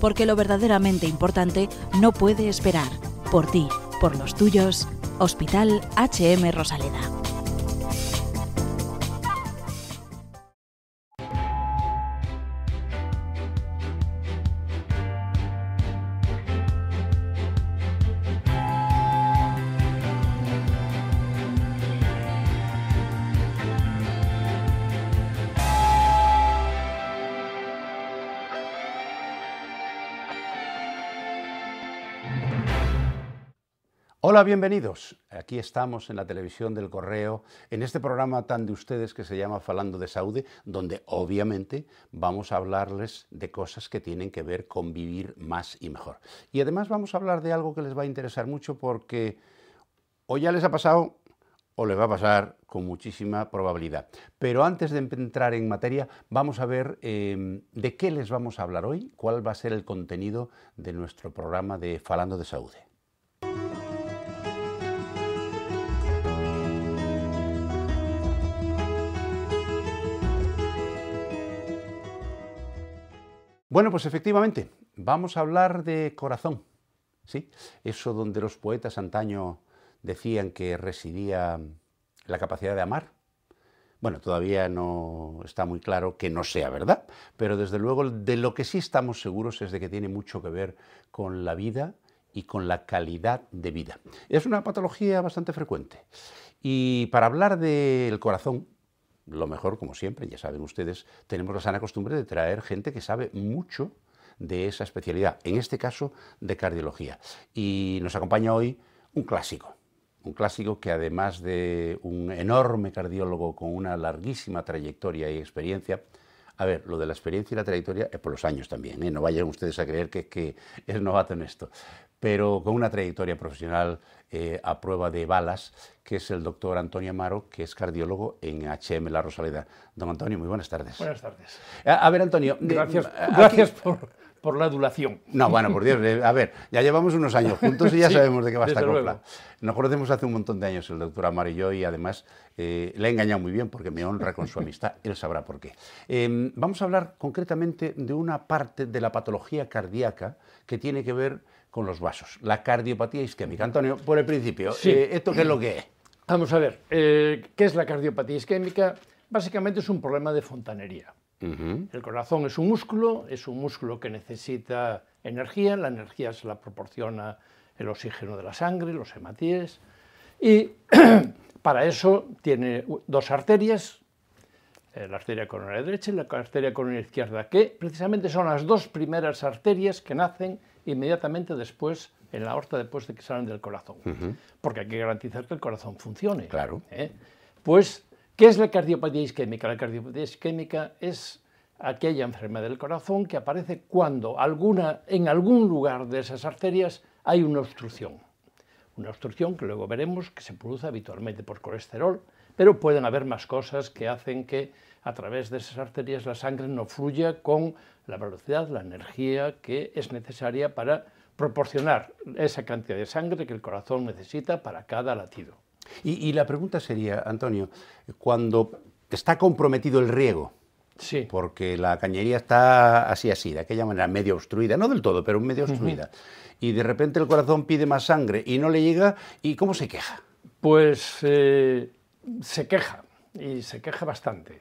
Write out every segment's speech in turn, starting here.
porque lo verdaderamente importante no puede esperar. Por ti, por los tuyos, Hospital HM Rosaleda. Hola, bienvenidos. Aquí estamos en la televisión del correo, en este programa tan de ustedes que se llama Falando de Saúde, donde obviamente vamos a hablarles de cosas que tienen que ver con vivir más y mejor. Y además vamos a hablar de algo que les va a interesar mucho porque o ya les ha pasado o les va a pasar con muchísima probabilidad. Pero antes de entrar en materia, vamos a ver em, de qué les vamos a hablar hoy, cuál va a ser el contenido de nuestro programa de Falando de Saúde. Bueno, pues efectivamente, vamos a hablar de corazón, ¿sí? Eso donde los poetas antaño decían que residía la capacidad de amar. Bueno, todavía no está muy claro que no sea verdad, pero desde luego de lo que sí estamos seguros es de que tiene mucho que ver con la vida y con la calidad de vida. Es una patología bastante frecuente. Y para hablar del corazón, lo mejor, como siempre, ya saben ustedes, tenemos la sana costumbre de traer gente que sabe mucho de esa especialidad, en este caso de cardiología. Y nos acompaña hoy un clásico, un clásico que además de un enorme cardiólogo con una larguísima trayectoria y experiencia, a ver, lo de la experiencia y la trayectoria es por los años también, ¿eh? no vayan ustedes a creer que, es novato en esto, pero con una trayectoria profesional eh, a prueba de balas, que es el doctor Antonio Amaro, que es cardiólogo en HM La Rosaleda. Don Antonio, muy buenas tardes. Buenas tardes. A, ver, Antonio. Gracias, eh, gracias por por la adulación. No, bueno, por Dios, a ver, ya llevamos unos años juntos y ya sabemos de qué va esta copla. Nos conocemos hace un montón de años el doctor Amar y y además eh, le he engañado muy bien porque me honra con su amistad, él sabrá por qué. Em, vamos a hablar concretamente de una parte de la patología cardíaca que tiene que ver con los vasos, la cardiopatía isquémica. Antonio, por el principio, eh, ¿esto qué es lo que es? Vamos a ver, eh, ¿qué es la cardiopatía isquémica? Básicamente es un problema de fontanería. El corazón es un músculo, es un músculo que necesita energía, la energía se la proporciona el oxígeno de la sangre, los hematíes, y para eso tiene dos arterias, eh, la arteria coronaria derecha y la arteria coronaria izquierda, que precisamente son las dos primeras arterias que nacen inmediatamente después en la aorta, después de que salen del corazón, porque hay que garantizar que el corazón funcione. Claro. ¿Eh? Pues ¿Qué es la cardiopatía isquémica? La cardiopatía isquémica es aquella enfermedad del corazón que aparece cuando en algún lugar de esas arterias hay una obstrucción. Una obstrucción que luego veremos que se produce habitualmente por colesterol, pero pueden haber más cosas que hacen que a través de esas arterias la sangre no fluya con la velocidad, la energía que es necesaria para proporcionar esa cantidad de sangre que el corazón necesita para cada latido. Y, la pregunta sería, Antonio, cuando está comprometido el riego, Sí. Porque la cañería está así, así, de aquella manera, medio obstruida, no del todo, pero medio obstruida. Y de repente el corazón pide más sangre y no le llega. ¿Y cómo se queja? Pues eh, se queja, y se queja bastante.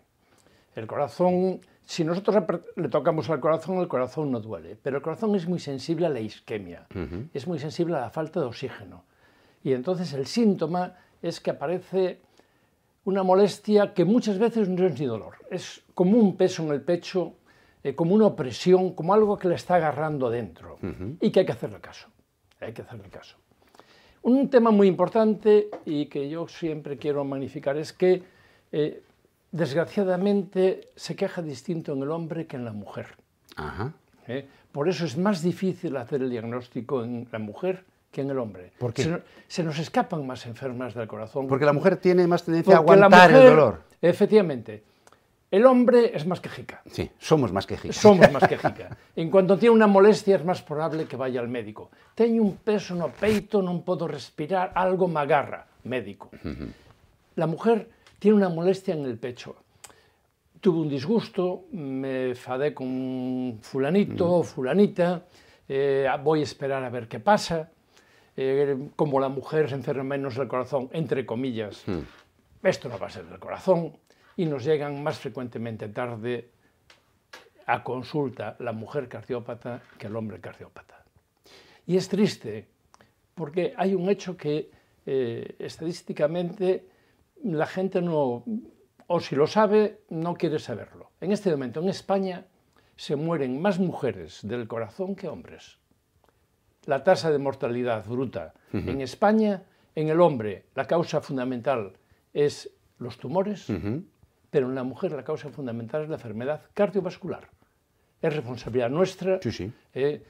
El corazón, si nosotros le tocamos al corazón, el corazón no duele, pero el corazón es muy sensible a la isquemia, es muy sensible a la falta de oxígeno. Y entonces el síntoma es que aparece una molestia que muchas veces no es ni dolor, es como un peso en el pecho, eh, como una opresión, como algo que le está agarrando dentro y que hay que hacerle caso. Hay que hacerle caso. Un tema muy importante y que yo siempre quiero magnificar es que eh, desgraciadamente se queja distinto en el hombre que en la mujer. Eh, por eso es más difícil hacer el diagnóstico en la mujer que en el hombre. ¿Por Se, nos escapan más enfermas del corazón. Porque la mujer tiene más tendencia a aguantar el dolor. Efectivamente. El hombre es más quejica. Sí, somos más jica. Somos más jica. en cuanto tiene una molestia es más probable que vaya al médico. Tengo un peso no peito, no puedo respirar, algo me agarra. Médico. La mujer tiene una molestia en el pecho. Tuve un disgusto, me fadé con fulanito, mm. fulanita, eh, voy a esperar a ver qué pasa eh, como la mujer se enferma menos el corazón, entre comillas. Hmm. Esto no va a ser del corazón y nos llegan más frecuentemente tarde a consulta la mujer cardiópata que el hombre cardiópata. Y es triste porque hay un hecho que eh, estadísticamente la gente no, o si lo sabe, no quiere saberlo. En este momento en España se mueren más mujeres del corazón que hombres la tasa de mortalidad bruta. En España, en el hombre, la causa fundamental es los tumores, pero en la mujer la causa fundamental es la enfermedad cardiovascular. Es responsabilidad nuestra eh,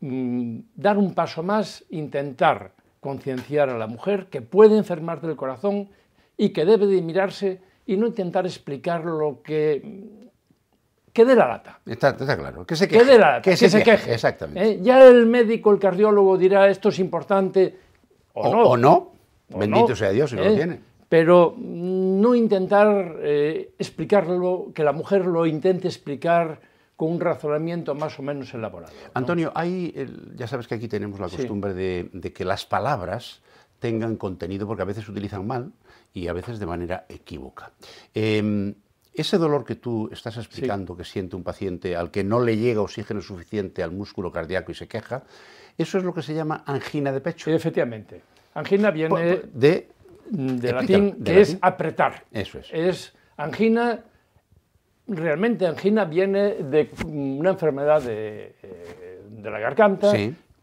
mm, dar un paso más, intentar concienciar a la mujer que puede enfermar del corazón y que debe de mirarse y no intentar explicar lo que que dé la lata. Está, claro, que se queje. Que se, queje. Exactamente. Eh, ya el médico, el cardiólogo dirá esto es importante o, no. bendito sea Dios si lo eh, tiene. Pero mm, no intentar eh, explicarlo, que la mujer lo intente explicar con un razonamiento más o menos elaborado. Antonio, hay, ya sabes que aquí tenemos la costumbre de, de, que las palabras tengan contenido, porque a veces se utilizan mal y a veces de manera equívoca. Em, ese dolor que tú estás explicando que siente un paciente al que no le llega oxígeno suficiente al músculo cardíaco y se queja, eso es lo que se llama angina de pecho. Efectivamente. Angina viene de, latín, que es apretar. Eso es. Es angina, realmente angina viene de una enfermedad de, eh, la garganta.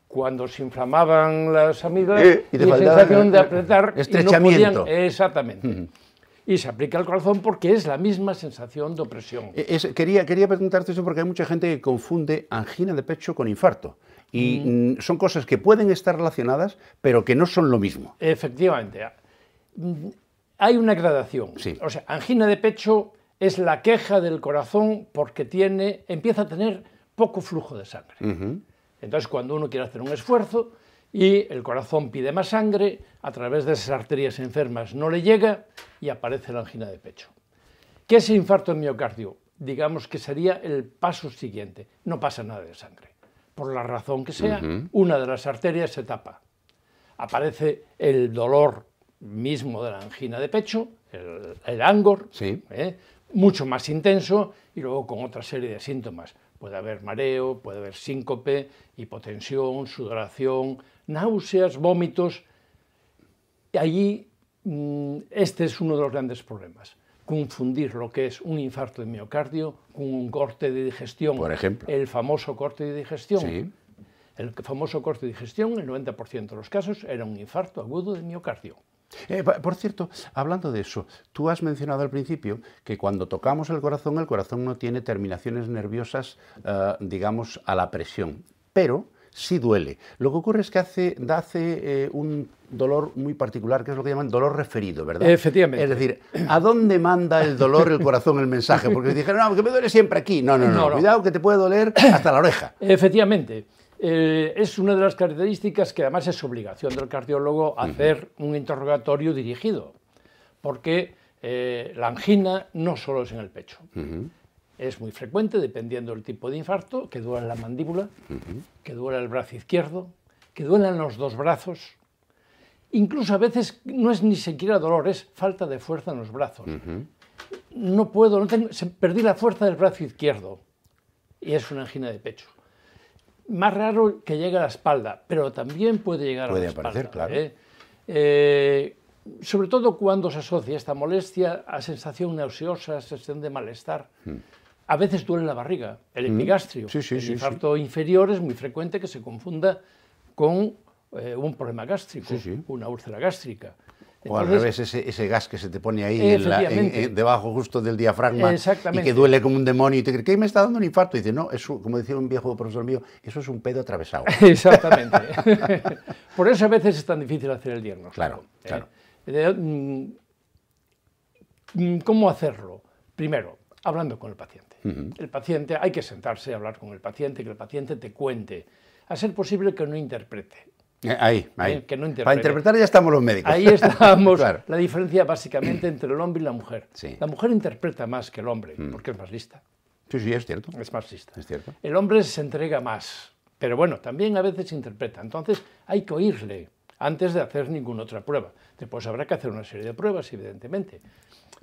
Cuando se inflamaban las amígdalas, eh, y, de sensación de apretar, estrechamiento. exactamente y se aplica al corazón porque es la misma sensación de opresión. Eh, quería, quería preguntarte eso porque hay mucha gente que confunde angina de pecho con infarto. Y mm. Mm, son cosas que pueden estar relacionadas, pero que no son lo mismo. Efectivamente. Mm, hay una gradación. O sea, angina de pecho es la queja del corazón porque tiene, empieza a tener poco flujo de sangre. Entonces, cuando uno quiere hacer un esfuerzo, y el corazón pide más sangre, a través de esas arterias enfermas no le llega y aparece la angina de pecho. ¿Qué es el infarto de miocardio? Digamos que sería el paso siguiente. No pasa nada de sangre. Por la razón que sea, una de las arterias se tapa. Aparece el dolor mismo de la angina de pecho, el, ángor, angor, ¿eh? mucho más intenso y luego con otra serie de síntomas. Puede haber mareo, puede haber síncope, hipotensión, sudoración, náuseas, vómitos. Allí mm, este es uno de los grandes problemas, confundir lo que es un infarto de miocardio con un corte de digestión. Por ejemplo. El famoso corte de digestión. Sí. El famoso corte de digestión, el 90% de los casos, era un infarto agudo de miocardio. Eh, por cierto, hablando de eso, tú has mencionado al principio que cuando tocamos el corazón, el corazón no tiene terminaciones nerviosas, eh, digamos, a la presión. Pero sí duele. Lo que ocurre es que hace, eh, un dolor muy particular, que es lo que llaman dolor referido, ¿verdad? Efectivamente. Es decir, ¿a dónde manda el dolor, el corazón, el mensaje? Porque dijeron, no, que me duele siempre aquí. No, no, no, cuidado que te puede doler hasta la oreja. Efectivamente. Eh, es una de las características que además es obligación del cardiólogo hacer un interrogatorio dirigido, porque eh, la angina no solo es en el pecho es muy frecuente, dependiendo del tipo de infarto, que duela la mandíbula, que duela el brazo izquierdo, que duelan los dos brazos. Incluso a veces no es ni siquiera dolor, es falta de fuerza en los brazos. No puedo, no tengo, perdí la fuerza del brazo izquierdo y es una angina de pecho. Más raro que llegue a la espalda, pero también puede llegar a la espalda. ¿eh? Eh, sobre todo cuando se asocia esta molestia a sensación nauseosa, a sensación de malestar. Hmm. A veces duele la barriga, el mm. epigastrio. el infarto inferior es muy frecuente que se confunda con eh, un problema gástrico, una úlcera gástrica. o al revés, ese, gas que se te pone ahí debajo justo del diafragma y que duele como un demonio y te crees que me está dando un infarto. Y dice, no, es como decía un viejo profesor mío, eso es un pedo atravesado. Exactamente. Por eso a veces es tan difícil hacer el diagnóstico. Claro, ¿eh? claro. Eh, mm, mm, ¿Cómo hacerlo? Primero, hablando con el paciente. El paciente, hay que sentarse a hablar con el paciente, que el paciente te cuente. A ser posible que no interprete. Eh, ahí, eh, ahí. Para interpretar ya estamos los médicos. Ahí estamos. La diferencia básicamente entre el hombre y la mujer. La mujer interpreta más que el hombre, mm. porque es más lista. Sí, sí, es cierto. Es más lista. Es cierto. El hombre se entrega más, pero bueno, también a veces interpreta. Entonces hay que oírle antes de hacer ninguna otra prueba. Después habrá que hacer una serie de pruebas, evidentemente.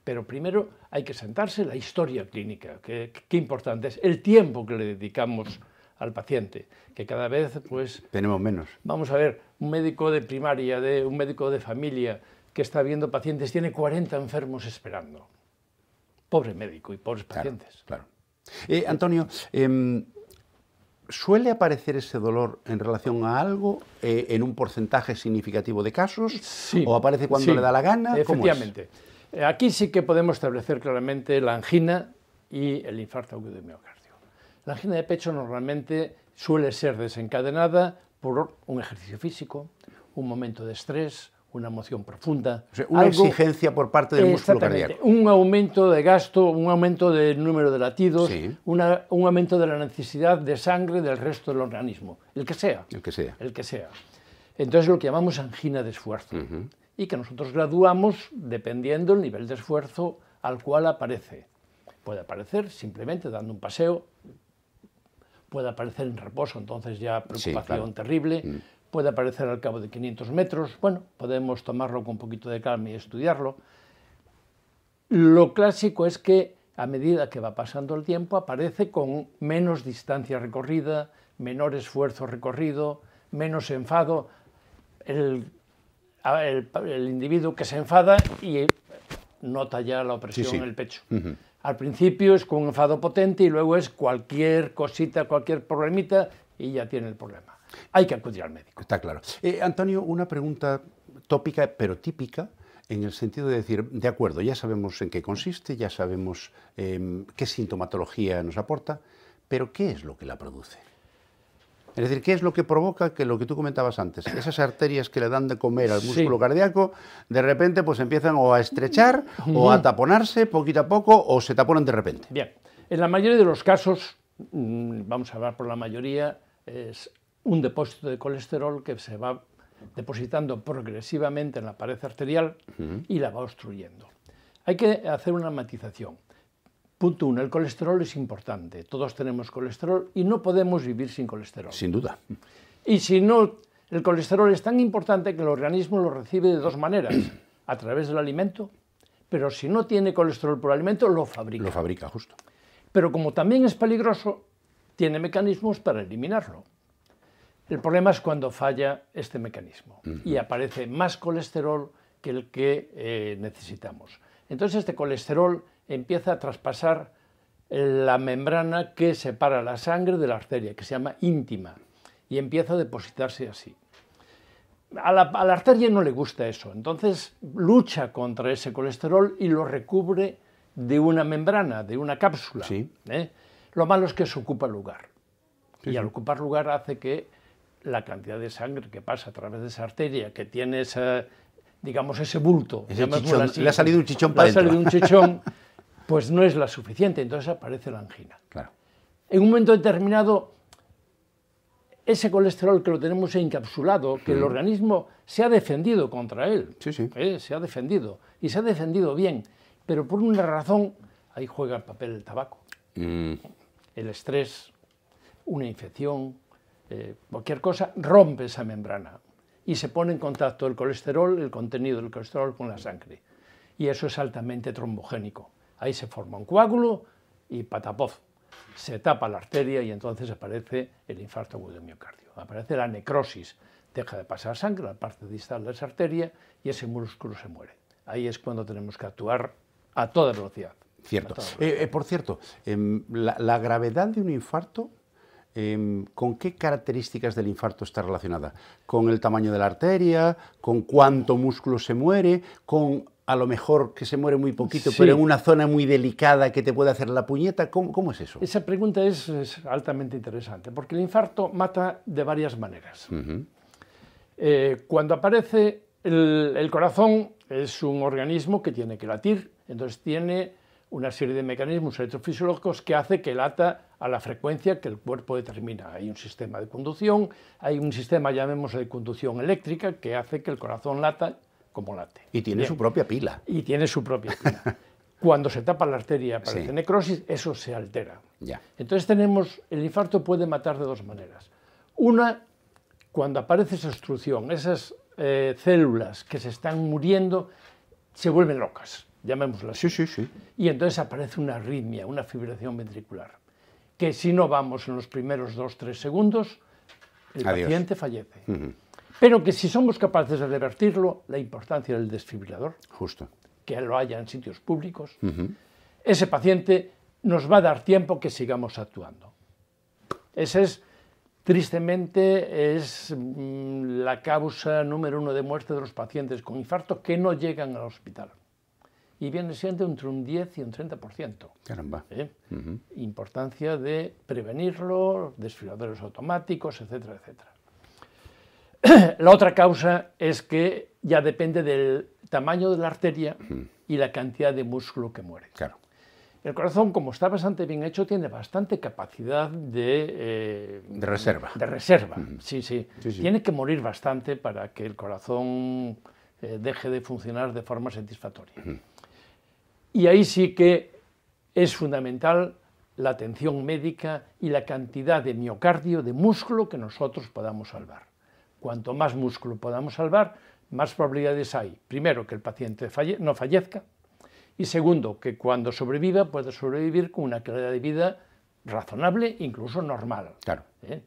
Pero primero hay que sentarse la historia clínica, qué importante es, el tiempo que le dedicamos al paciente, que cada vez pues... Tenemos menos. Vamos a ver, un médico de primaria, de, un médico de familia que está viendo pacientes, tiene 40 enfermos esperando. Pobre médico y pobres pacientes. Claro. Eh, Antonio, em, ¿Suele aparecer ese dolor en relación a algo eh, en un porcentaje significativo de casos? ¿O aparece cuando le da la gana? Efectivamente. Eh, aquí sí que podemos establecer claramente la angina y el infarto agudo de miocardio. La angina de pecho normalmente suele ser desencadenada por un ejercicio físico, un momento de estrés, una emoción profunda. una exigencia por parte del músculo cardíaco. Un aumento de gasto, un aumento del número de latidos, un aumento de la necesidad de sangre del resto del organismo, el que sea. El que sea. El que sea. Entonces lo que llamamos angina de esfuerzo y que nosotros graduamos dependiendo el nivel de esfuerzo al cual aparece. Puede aparecer simplemente dando un paseo, puede aparecer en reposo, entonces ya preocupación terrible. Mm puede aparecer al cabo de 500 metros. Bueno, podemos tomarlo con un poquito de calma y estudiarlo. Lo clásico es que a medida que va pasando el tiempo aparece con menos distancia recorrida, menor esfuerzo recorrido, menos enfado. El, individuo que se enfada y eh, nota ya la opresión en el pecho. Al principio es con un enfado potente y luego es cualquier cosita, cualquier problemita y ya tiene el problema hay que acudir al médico. Está claro. Eh, Antonio, una pregunta tópica pero típica en el sentido de decir, de acuerdo, ya sabemos en qué consiste, ya sabemos em, qué sintomatología nos aporta, pero ¿qué es lo que la produce? Es decir, ¿qué es lo que provoca que lo que tú comentabas antes? Esas arterias que le dan de comer al músculo cardíaco, de repente pues empiezan o a estrechar o a taponarse poquito a poco o se taponan de repente. Bien, en la mayoría de los casos, mm, vamos a hablar por la mayoría, es un depósito de colesterol que se va depositando progresivamente en la pared arterial y la va obstruyendo. Hay que hacer una matización. Punto uno, el colesterol es importante. Todos tenemos colesterol y no podemos vivir sin colesterol. Sin duda. Y si no, el colesterol es tan importante que el organismo lo recibe de dos maneras. a través del alimento, pero si no tiene colesterol por alimento, lo fabrica. Lo fabrica, justo. Pero como también es peligroso, tiene mecanismos para eliminarlo. El problema es cuando falla este mecanismo y aparece más colesterol que el que eh, necesitamos. Entonces este colesterol empieza a traspasar la membrana que separa la sangre de la arteria, que se llama íntima, y empieza a depositarse así. A la, arteria no le gusta eso, entonces lucha contra ese colesterol y lo recubre de una membrana, de una cápsula. Sí. ¿eh? Lo malo es que se ocupa lugar. y al ocupar lugar hace que la cantidad de sangre que pasa a través de esa arteria, que tiene digamos, ese bulto. le ha salido un chichón para Le un chichón, pues no es la suficiente, entonces aparece la angina. En un momento determinado, ese colesterol que lo tenemos encapsulado, que el organismo se ha defendido contra él. ¿eh? Se ha defendido. Y se ha defendido bien. Pero por una razón, ahí juega el papel el tabaco. Mm. El estrés, una infección, eh, cualquier cosa, rompe esa membrana y se pone en contacto el colesterol, el contenido del colesterol con la sangre. Y eso es altamente trombogénico. Ahí se forma un coágulo y patapoz. Se tapa la arteria y entonces aparece el infarto agudo de miocardio. Aparece la necrosis. Deja de pasar sangre la parte distal de esa arteria y ese músculo se muere. Ahí es cuando tenemos que actuar a toda velocidad. Cierto. Eh, eh, por cierto, em, la gravedad de un infarto Em, ¿con qué características del infarto está relacionada? ¿Con el tamaño de la arteria? ¿Con cuánto músculo se muere? ¿Con a lo mejor que se muere muy poquito, pero en una zona muy delicada que te puede hacer la puñeta? ¿Cómo, es eso? Esa pregunta es, altamente interesante, porque el infarto mata de varias maneras. Eh, cuando aparece el, el corazón, es un organismo que tiene que latir, entonces tiene una serie de mecanismos electrofisiológicos que hace que lata a la frecuencia que el cuerpo determina. Hay un sistema de conducción, hay un sistema, llamémoslo, de conducción eléctrica que hace que el corazón lata como late. Y tiene su propia pila. Y tiene su propia pila. Cuando se tapa la arteria aparece necrosis, eso se altera. Entonces tenemos, el infarto puede matar de dos maneras. Una, cuando aparece esa obstrucción, esas eh, células que se están muriendo se vuelven locas llamémoslo así. Sí, Y entonces aparece una arritmia, una fibrilación ventricular, que si no vamos en los primeros dos tres segundos, el paciente fallece. Pero que si somos capaces de revertirlo, la importancia del desfibrilador, Justo. que lo haya en sitios públicos, ese paciente nos va a dar tiempo que sigamos actuando. Ese es tristemente es mm, la causa número uno de muerte de los pacientes con infarto que no llegan al hospital y viene siendo entre un 10 y un 30%. Caramba. ¿eh? Importancia de prevenirlo, desfiladores automáticos, etcétera, etcétera. la otra causa es que ya depende del tamaño de la arteria y la cantidad de músculo que muere. Claro. El corazón, como está bastante bien hecho, tiene bastante capacidad de... Eh, de reserva. De reserva, sí, sí, Tiene que morir bastante para que el corazón eh, deje de funcionar de forma satisfactoria. Y ahí sí que es fundamental la atención médica y la cantidad de miocardio, de músculo que nosotros podamos salvar. Cuanto más músculo podamos salvar, más probabilidades hay, primero, que el paciente no fallezca, y segundo, que cuando sobreviva pueda sobrevivir con una calidad de vida razonable, incluso normal. Claro. ¿Eh?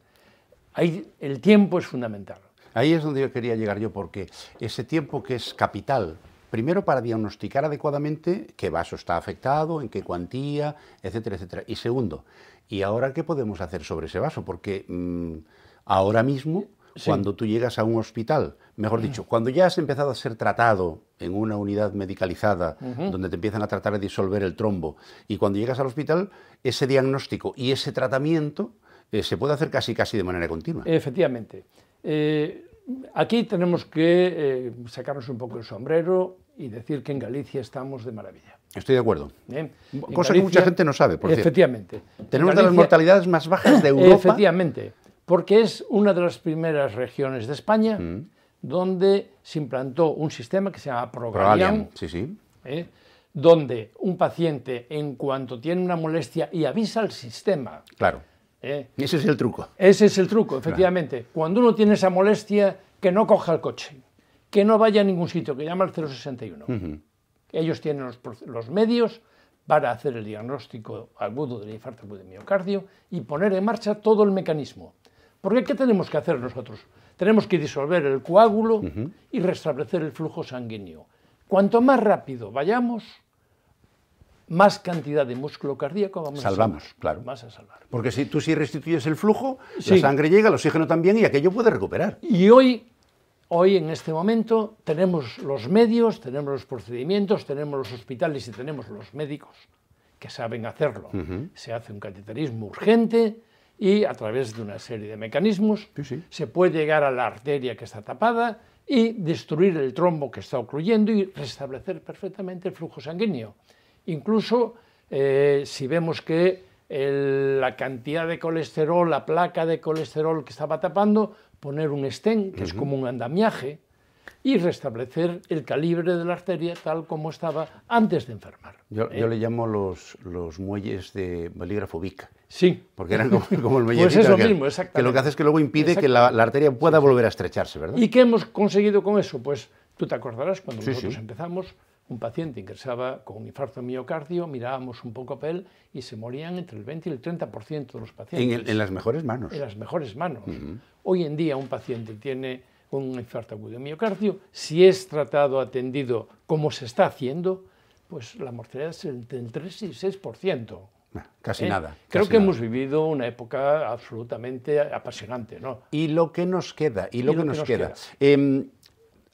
Ahí el tiempo es fundamental. Ahí es donde yo quería llegar yo, porque ese tiempo que es capital Primero, para diagnosticar adecuadamente qué vaso está afectado, en qué cuantía, etcétera, etcétera. Y segundo, ¿y ahora qué podemos hacer sobre ese vaso? Porque mm, ahora mismo, cuando tú llegas a un hospital, mejor dicho, cuando ya has empezado a ser tratado en una unidad medicalizada, donde te empiezan a tratar de disolver el trombo, y cuando llegas al hospital, ese diagnóstico y ese tratamiento eh, se puede hacer casi, casi de manera continua. Efectivamente. Eh, aquí tenemos que eh, sacarnos un poco el sombrero y decir que en Galicia estamos de maravilla. Estoy de acuerdo. ¿Eh? Cosa que mucha gente no sabe, por cierto. Efectivamente. Tenemos de las mortalidades más bajas de Europa. Efectivamente, porque es una de las primeras regiones de España mm. donde se implantó un sistema que se llama Programa, sí, sí. ¿eh? donde un paciente, en cuanto tiene una molestia y avisa al sistema, claro ¿Eh? ese es el truco. Ese es el truco, efectivamente. Cuando uno tiene esa molestia, que no coja el coche, que no vaya a ningún sitio, que llama al 061. Ellos tienen los, medios para hacer el diagnóstico agudo del infarto de miocardio y poner en marcha todo el mecanismo. Porque ¿qué tenemos que hacer nosotros? Tenemos que disolver el coágulo y restablecer el flujo sanguíneo. Cuanto más rápido vayamos, más cantidad de músculo cardíaco vamos a salvar. claro. Vas a salvar. Porque si tú sí restituyes el flujo, la sangre llega, el oxígeno también y aquello puede recuperar. Y hoy, hoy en este momento, tenemos los medios, tenemos los procedimientos, tenemos los hospitales y tenemos los médicos que saben hacerlo. Se hace un cateterismo urgente y a través de una serie de mecanismos se puede llegar a la arteria que está tapada y destruir el trombo que está ocluyendo y restablecer perfectamente el flujo sanguíneo. Incluso eh, si vemos que la cantidad de colesterol, la placa de colesterol que estaba tapando, poner un estén, que es como un andamiaje, y restablecer el calibre de la arteria tal como estaba antes de enfermar. Yo, ¿eh? le llamo los, muelles de balígrafo Vic. Sí. Porque eran como, el muelle Pues es lo que, mismo, exactamente. Que lo que hace es que luego impide que la, arteria pueda volver a estrecharse, ¿verdad? ¿Y qué hemos conseguido con eso? Pues tú te acordarás cuando nosotros empezamos, un paciente ingresaba con un infarto de miocardio, mirábamos un poco a él y se morían entre el 20 y el 30% de los pacientes. En, las mejores manos. En las mejores manos. Hoy en día un paciente tiene un infarto agudo de miocardio, si es tratado, atendido como se está haciendo, pues la mortalidad es entre el 3 y el 6%. Ah, casi ¿Eh? nada. Creo que hemos vivido una época absolutamente apasionante. ¿no? Y lo que nos queda, y lo, que, nos, queda. Em,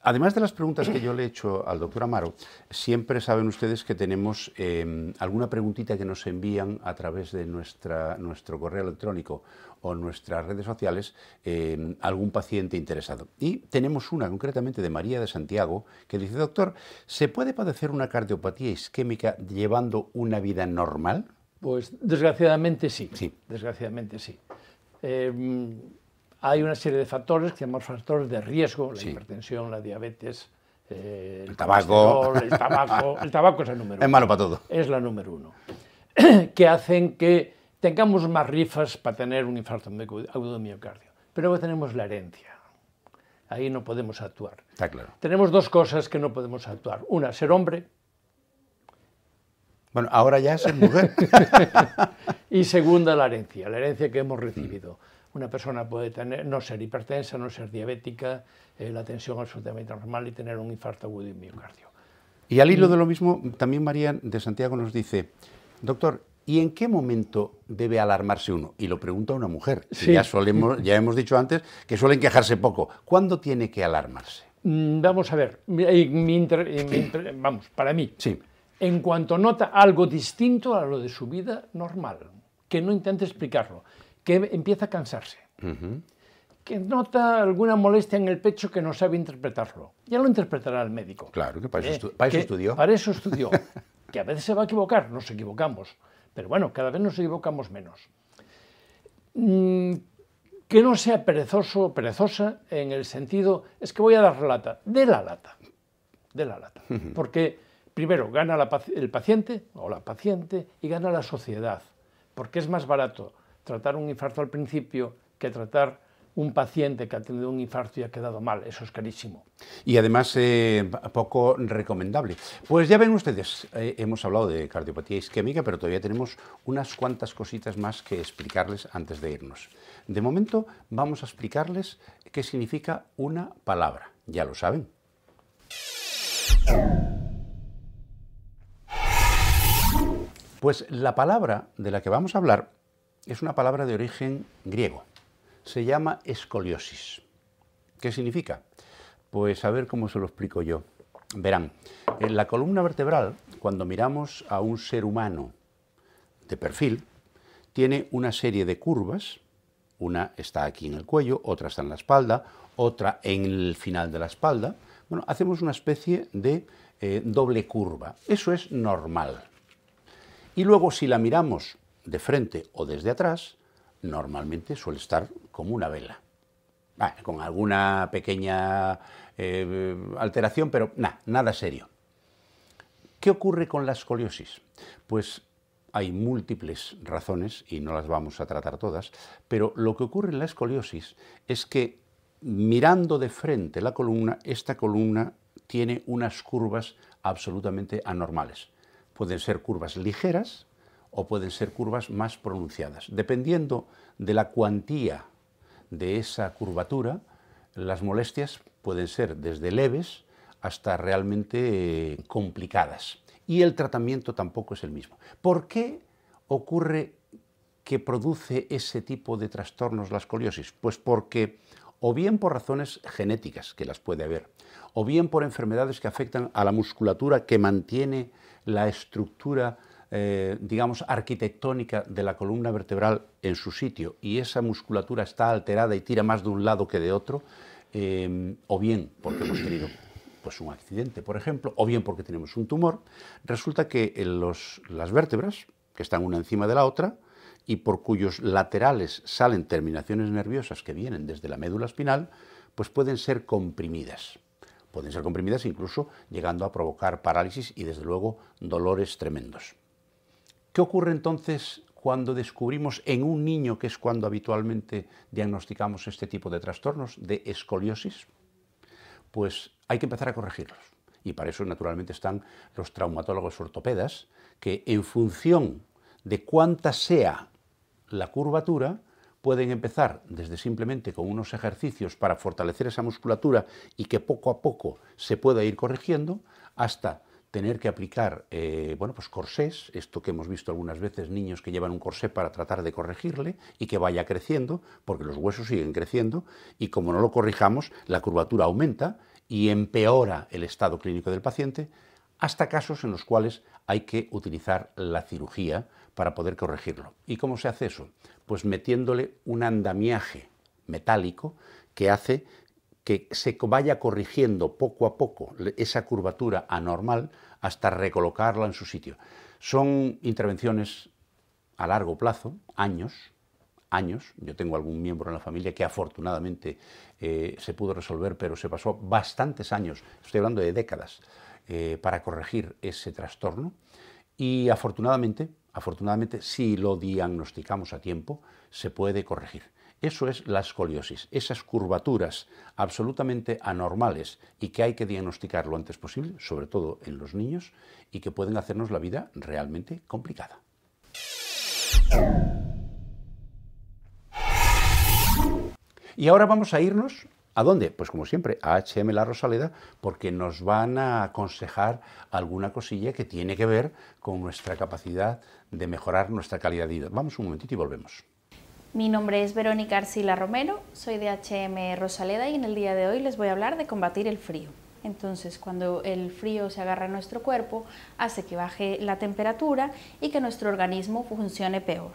Además de las preguntas que yo le he hecho al doctor Amaro, siempre saben ustedes que tenemos em, alguna preguntita que nos envían a través de nuestro correo electrónico o nuestras redes sociales em, algún paciente interesado. Y tenemos una concretamente de María de Santiago que dice, doctor, ¿se puede padecer una cardiopatía isquémica llevando una vida normal? Pues desgraciadamente sí. Sí. Desgraciadamente sí. Em, hay una serie de factores que llamamos factores de riesgo, la hipertensión, la diabetes, eh, el, tabaco. el tabaco. es el número uno. Es malo para todo. Es la número uno. que hacen que tengamos más rifas para tener un infarto agudo de miocardio. Pero luego tenemos la herencia. Ahí no podemos actuar. Está claro. Tenemos dos cosas que no podemos actuar. Una, ser hombre. Bueno, ahora ya ser mujer. y segunda, la herencia, la herencia que hemos recibido. Una persona puede tener, no ser hipertensa, no ser diabética, eh, la tensión absolutamente normal y tener un infarto agudo y miocardio. Y al hilo de lo mismo, también María de Santiago nos dice, doctor, ¿Y en qué momento debe alarmarse uno? Y lo pregunta una mujer. Ya, solemos, hemos dicho antes que suelen quejarse poco. ¿Cuándo tiene que alarmarse? Mm, vamos a ver. Eh, eh, vamos, para mí. Sí. En cuanto nota algo distinto a lo de su vida normal, que no intente explicarlo que empieza a cansarse, que nota alguna molestia en el pecho que no sabe interpretarlo. Ya lo interpretará el médico. Claro, que para eso, eh, estudió. Para eso estudió. que a veces se va a equivocar, nos equivocamos. Pero bueno, cada vez nos equivocamos menos. Mm, que no sea perezoso o perezosa en el sentido, es que voy a dar lata, de la lata, de la lata. Porque primero gana el paciente o la paciente y gana la sociedad, porque es más barato tratar un infarto al principio que tratar un paciente que ha tenido un infarto y ha quedado mal. Eso es carísimo. Y además eh, poco recomendable. Pues ya ven ustedes, eh, hemos hablado de cardiopatía isquémica, pero todavía tenemos unas cuantas cositas más que explicarles antes de irnos. De momento vamos a explicarles qué significa una palabra. Ya lo saben. Pues la palabra de la que vamos a hablar es una palabra de origen griego. Se llama escoliosis. ¿Qué significa? Pues a ver cómo se lo explico yo. Verán, en la columna vertebral, cuando miramos a un ser humano de perfil, tiene una serie de curvas. Una está aquí en el cuello, otra está en la espalda, otra en el final de la espalda. Bueno, hacemos una especie de eh, doble curva. Eso es normal. Y luego si la miramos de frente o desde atrás, normalmente suele estar como una vela. con alguna pequeña eh, alteración, pero nada, nada serio. ¿Qué ocurre con la escoliosis? Pues hay múltiples razones y no las vamos a tratar todas, pero lo que ocurre en la escoliosis es que mirando de frente la columna, esta columna tiene unas curvas absolutamente anormales. Pueden ser curvas ligeras, o pueden ser curvas más pronunciadas. Dependiendo de la cuantía de esa curvatura, las molestias pueden ser desde leves hasta realmente eh, complicadas. Y el tratamiento tampoco es el mismo. ¿Por qué ocurre que produce ese tipo de trastornos la escoliosis? Pues porque o bien por razones genéticas, que las puede haber, o bien por enfermedades que afectan a la musculatura que mantiene la estructura eh, digamos, arquitectónica de la columna vertebral en su sitio y esa musculatura está alterada y tira más de un lado que de otro, eh, o bien porque hemos tenido pues, un accidente, por ejemplo, o bien porque tenemos un tumor, resulta que eh, las vértebras, que están una encima de la otra, y por cuyos laterales salen terminaciones nerviosas que vienen desde la médula espinal, pues pueden ser comprimidas. Pueden ser comprimidas incluso llegando a provocar parálisis y desde luego dolores tremendos. ¿Qué ocurre entonces cuando descubrimos en un niño, que es cuando habitualmente diagnosticamos este tipo de trastornos, de escoliosis? Pues hay que empezar a corregirlos. Y para eso, naturalmente, están los traumatólogos ortopedas, que en función de cuánta sea la curvatura, pueden empezar desde simplemente con unos ejercicios para fortalecer esa musculatura y que poco a poco se pueda ir corrigiendo, hasta tener que aplicar eh, bueno, pues corsés, esto que hemos visto algunas veces, niños que llevan un corsé para tratar de corregirle y que vaya creciendo, porque los huesos siguen creciendo y como no lo corrijamos, la curvatura aumenta y empeora el estado clínico del paciente, hasta casos en los cuales hay que utilizar la cirugía para poder corregirlo. ¿Y cómo se hace eso? Pues metiéndole un andamiaje metálico que hace que se vaya corrigiendo poco a poco esa curvatura anormal hasta recolocarla en su sitio. Son intervenciones a largo plazo, años, años. Yo tengo algún miembro en la familia que afortunadamente eh, se pudo resolver, pero se pasó bastantes años, estoy hablando de décadas, eh, para corregir ese trastorno. Y afortunadamente, afortunadamente, si lo diagnosticamos a tiempo, se puede corregir. Eso es la escoliosis, esas curvaturas absolutamente anormales y que hay que diagnosticar lo antes posible, sobre todo en los niños, y que pueden hacernos la vida realmente complicada. Y ahora vamos a irnos ¿A dónde? Pues como siempre, a HM La Rosaleda, porque nos van a aconsejar alguna cosilla que tiene que ver con nuestra capacidad de mejorar nuestra calidad de vida. Vamos un momentito y volvemos. Mi nombre es Verónica Arcila Romero, soy de HM Rosaleda y en el día de hoy les voy a hablar de combatir el frío. Entonces, cuando el frío se agarra a nuestro cuerpo, hace que baje la temperatura y que nuestro organismo funcione peor,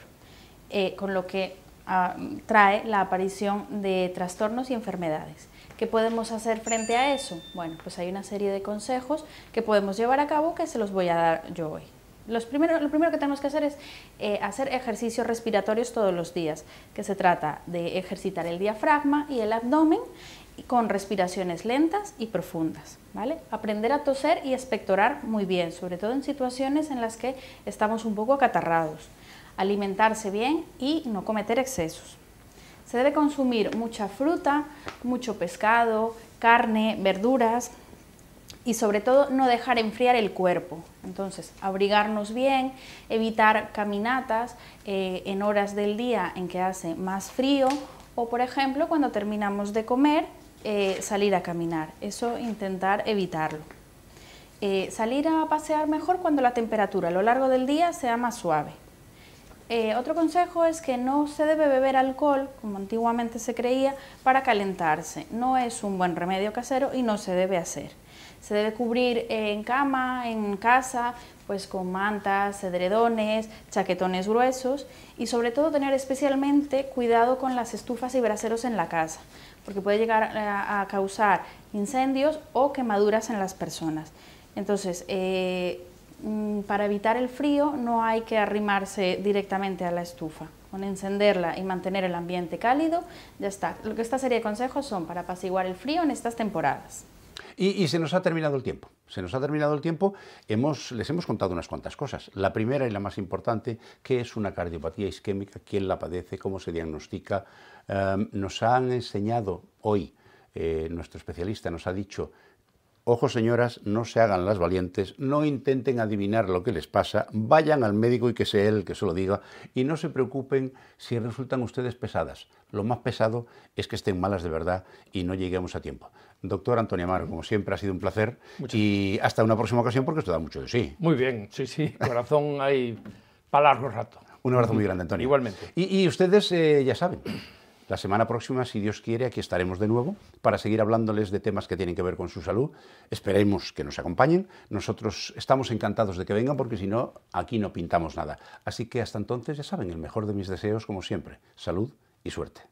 eh, con lo que ah, trae la aparición de trastornos y enfermedades. ¿Qué podemos hacer frente a eso? Bueno, pues hay una serie de consejos que podemos llevar a cabo que se los voy a dar yo hoy lo primero que tenemos que hacer es eh, hacer ejercicios respiratorios todos los días, que se trata de ejercitar el diafragma y el abdomen con respiraciones lentas y profundas, Aprender a toser y expectorar muy bien, sobre todo en situaciones en las que estamos un poco acatarrados. Alimentarse bien y no cometer excesos. Se debe consumir mucha fruta, mucho pescado, carne, verduras, y sobre todo no dejar enfriar el cuerpo. Entonces, abrigarnos bien, evitar caminatas eh, en horas del día en que hace más frío o, por ejemplo, cuando terminamos de comer, eh, salir a caminar. Eso intentar evitarlo. Eh, salir a pasear mejor cuando la temperatura a lo largo del día sea más suave. otro consejo es que no se debe beber alcohol, como antiguamente se creía, para calentarse. No es un buen remedio casero y no se debe hacer. Se debe cubrir en cama, en casa, pues con mantas, cedredones, chaquetones gruesos y sobre todo tener especialmente cuidado con las estufas y braseros en la casa, porque puede llegar eh, a causar incendios o quemaduras en las personas. Entonces, eh, mm, para evitar el frío no hay que arrimarse directamente a la estufa. Con encenderla y mantener el ambiente cálido, ya está. Lo que esta serie de consejos son para apaciguar el frío en estas temporadas. Y, se nos ha terminado el tiempo. Se nos ha terminado el tiempo. les hemos contado unas cuantas cosas. La primera y la más importante, qué es una cardiopatía isquémica, quién la padece, cómo se diagnostica. Em, nos han enseñado hoy, eh, nuestro especialista nos ha dicho Ojo señoras, no se hagan las valientes, no intenten adivinar lo que les pasa, vayan al médico y que sea él el que se lo diga y no se preocupen si resultan ustedes pesadas. Lo más pesado es que estén malas de verdad y no lleguemos a tiempo. Doctor Antonio Amaro, como siempre ha sido un placer y hasta una próxima ocasión porque esto da mucho de sí. Muy bien, sí, sí, corazón hay para largo rato. Un abrazo muy grande, Antonio. Igualmente. Y, ustedes eh, ya saben, la semana próxima, si Dios quiere, aquí estaremos de nuevo para seguir hablándoles de temas que tienen que ver con su salud. Esperemos que nos acompañen. Nosotros estamos encantados de que vengan porque si no, aquí no pintamos nada. Así que hasta entonces, ya saben, el mejor de mis deseos, como siempre, salud y suerte.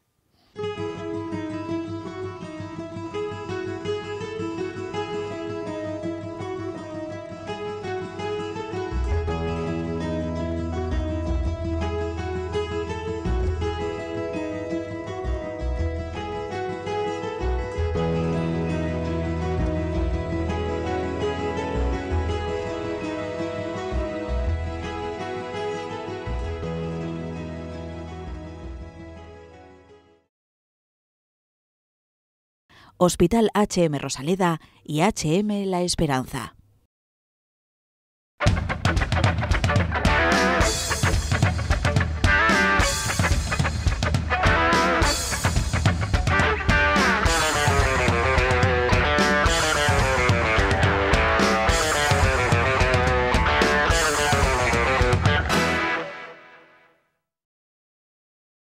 Hospital HM Rosaleda y HM La Esperanza.